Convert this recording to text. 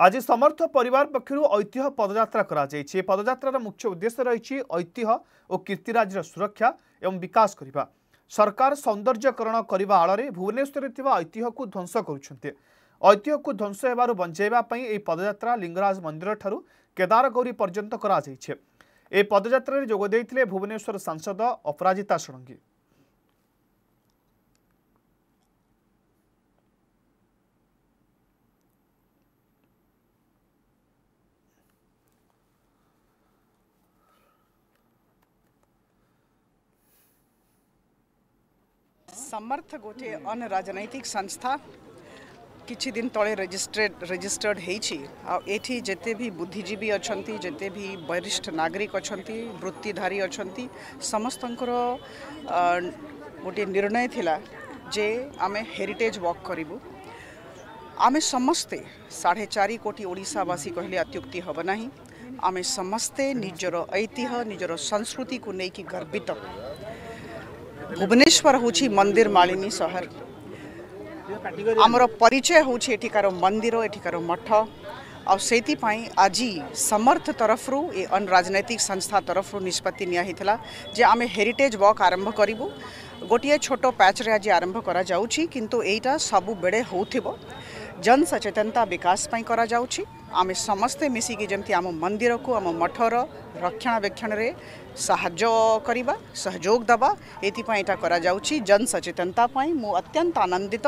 ଆଜି ସମର୍ଥ ପରିବାର ପକ୍ଷରୁ ଐତିହ୍ୟ ପଦଯାତ୍ରା କରାଯାଇଛି ଏହି ପଦଯାତ୍ରାର ମୁଖ୍ୟ ଉଦ୍ଦେଶ୍ୟ ରହିଛି ଐତିହ୍ୟ ଓ କୀର୍ତ୍ତିରାଜର ସୁରକ୍ଷା ଏବଂ ବିକାଶ କରିବା ସରକାର ସୌନ୍ଦର୍ଯ୍ୟକରଣ କରିବା ଆଳରେ ଭୁବନେଶ୍ୱରରେ ଥିବା ଐତିହ୍ୟକୁ ଧ୍ୱଂସ କରୁଛନ୍ତି ଐତିହ୍ୟକୁ ଧ୍ୱଂସ ହେବାରୁ ବଞ୍ଚାଇବା ପାଇଁ ଏହି ପଦଯାତ୍ରା ଲିଙ୍ଗରାଜ ମନ୍ଦିରଠାରୁ କେଦାରଗୌରୀ ପର୍ଯ୍ୟନ୍ତ କରାଯାଇଛି ଏହି ପଦଯାତ୍ରାରେ ଯୋଗ ଦେଇଥିଲେ ଭୁବନେଶ୍ୱର ସାଂସଦ ଅପରାଜିତା ଷଡ଼ଙ୍ଗୀ समर्थ गोटे अन राजनैतिक संस्था किदिन ते रजिस्ट्रेड रजिस्टर्ड होती जिते भी बुद्धिजीवी अच्छा जिते भी वरिष्ठ नागरिक अच्छा वृत्तिधारी अच्छा समस्त गोटे निर्णय थिला जे आमे हेरिटेज वॉक करूँ आमे समस्ते साढ़े चार कोटी ओडावासी कहले अत्युक्ति हेना आमे समस्ते निजर ऐतिह निजर संस्कृति को लेकिन गर्वित भुवनेश्वर हूँ मंदिर मालिनी सहर आमर परिचय हूँ एठिकार मंदिर एठिकार मठ आईपाई आज समर्थ तरफ ए अन राजनैतिक संस्था तरफ निष्पत्ति निया जे आमे हेरिटेज वॉक आरंभ करूँ गोटे छोट पैच रे आज आरंभ करा कितु यहाँ सब सबुबे हो ଜନସଚେତନତା ବିକାଶ ପାଇଁ କରାଯାଉଛି ଆମେ ସମସ୍ତେ ମିଶିକି ଯେମିତି ଆମ ମନ୍ଦିରକୁ ଆମ ମଠର ରକ୍ଷଣାବେକ୍ଷଣରେ ସାହାଯ୍ୟ କରିବା ସହଯୋଗ ଦେବା ଏଥିପାଇଁ ଏଇଟା କରାଯାଉଛି ଜନସଚେତନତା ପାଇଁ ମୁଁ ଅତ୍ୟନ୍ତ ଆନନ୍ଦିତ